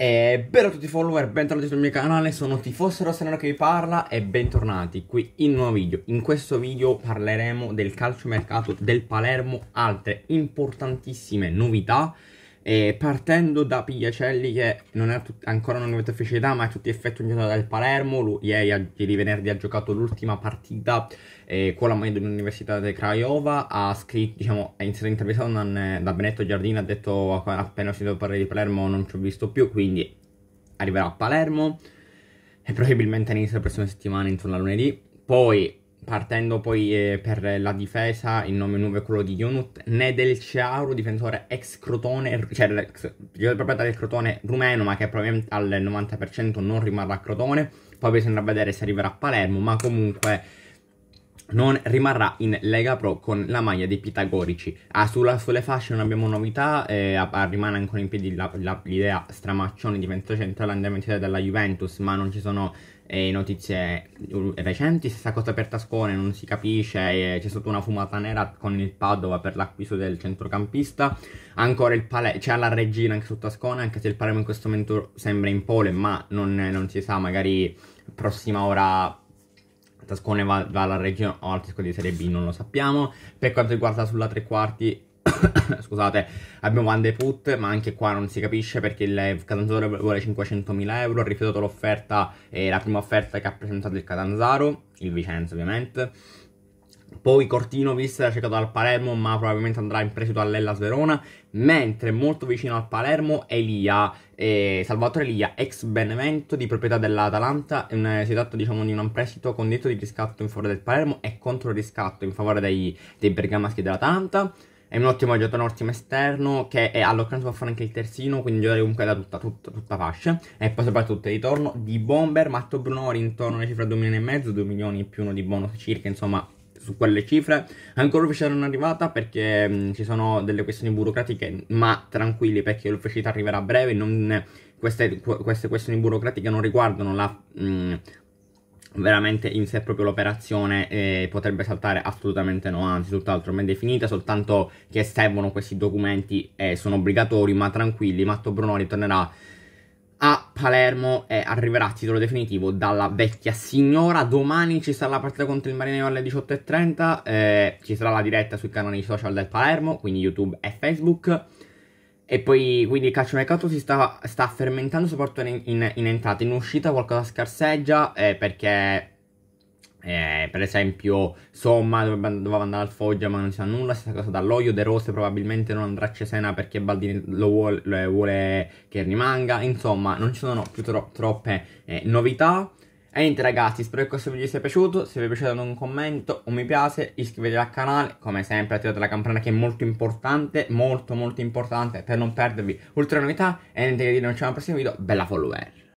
E bello a tutti i follower, bentornati sul mio canale, sono Tifoso Rossano che vi parla e bentornati qui in un nuovo video. In questo video parleremo del calciomercato del Palermo, altre importantissime novità e partendo da Pigliacelli che non è tut- ancora una nuova felicità ma è a tutti effetti un giocatore del Palermo, Lui, ieri, ieri, venerdì ha giocato l'ultima partita eh, con la moglie dell'Università di Craiova, ha scritto, diciamo, è iniziato intervista da, eh, da Benetto Giardini, ha detto appena ho sentito parlare di Palermo non ci ho visto più, quindi arriverà a Palermo e probabilmente all'inizio della prossima settimana intorno a lunedì. Poi partendo poi eh, per la difesa, il nome nuovo è quello di Ionut Nedelceauru, difensore ex Crotone, cioè l'ex giocatore del Crotone rumeno, ma che probabilmente al 90% non rimarrà a Crotone. Poi bisognerà vedere se arriverà a Palermo, ma comunque non rimarrà in Lega Pro con la maglia dei Pitagorici. Ah, sulla, sulle fasce non abbiamo novità, eh, rimane ancora in piedi la, la, l'idea stramaccione diventa centrale andamento della Juventus, ma non ci sono eh, notizie recenti. Stessa cosa per Tascone, non si capisce, eh, c'è stata una fumata nera con il Padova per l'acquisto del centrocampista. Ancora il Palermo, c'è la regina anche su Tascone, anche se il Palermo in questo momento sembra in pole, ma non, non si sa, magari prossima ora Tascone va, va alla Reggio o al Tesco di Serie B, non lo sappiamo. Per quanto riguarda sulla tre quarti, scusate, abbiamo Van de Put, ma anche qua non si capisce perché il Catanzaro vuole 500.000 euro, ha rifiutato l'offerta, eh, la prima offerta che ha presentato il Catanzaro, il Vicenza ovviamente. Poi Cortinovis cercato dal Palermo ma probabilmente andrà in prestito all'Ella Sverona. mentre molto vicino al Palermo Elia, eh, Salvatore Elia, ex Benevento di proprietà dell'Atalanta, un, eh, si tratta diciamo di un prestito con diritto di riscatto in favore del Palermo e contro il riscatto in favore dei, dei bergamaschi dell'Atalanta. È un ottimo giocatore, un ottimo esterno che è all'occasione può fare anche il terzino, quindi giocare comunque da tutta, tutta, tutta fascia. E poi soprattutto ritorno di Bomber, Matto Brunori intorno alle cifre a 2 milioni e mezzo, 2 milioni più uno di bonus circa, insomma su quelle cifre. Ancora l'ufficialità non è arrivata perché mh, mm, ci sono delle questioni burocratiche, ma tranquilli perché l'ufficialità arriverà a breve. Non, queste, queste, questioni burocratiche non riguardano la, mh, mm, veramente in sé proprio l'operazione eh, potrebbe saltare assolutamente no, anzi tutt'altro ben definita, soltanto che servono questi documenti e eh, sono obbligatori, ma tranquilli, Matto Brunori tornerà a Palermo e arriverà a titolo definitivo dalla vecchia signora. Domani ci sarà la partita contro il Marineo alle 18.30, eh, ci sarà la diretta sui canali social del Palermo, quindi YouTube e Facebook. E poi, quindi il calcio mercato si sta, sta fermentando soprattutto in, in, in entrata, in uscita qualcosa scarseggia eh, perché eh, per esempio Somma doveva andare al Foggia ma non si sa nulla, stessa cosa dall'Oio, De Rose probabilmente non andrà a Cesena perché Baldini lo vuole, vuole che rimanga, insomma non ci sono più tro- troppe eh, novità. E niente ragazzi, spero che questo video vi sia piaciuto, se vi è piaciuto un commento, un mi piace, iscrivetevi al canale, come sempre attivate la campanella che è molto importante, molto molto importante per non perdervi ulteriori novità e niente che dire, non ci vediamo al prossimo video, bella follower!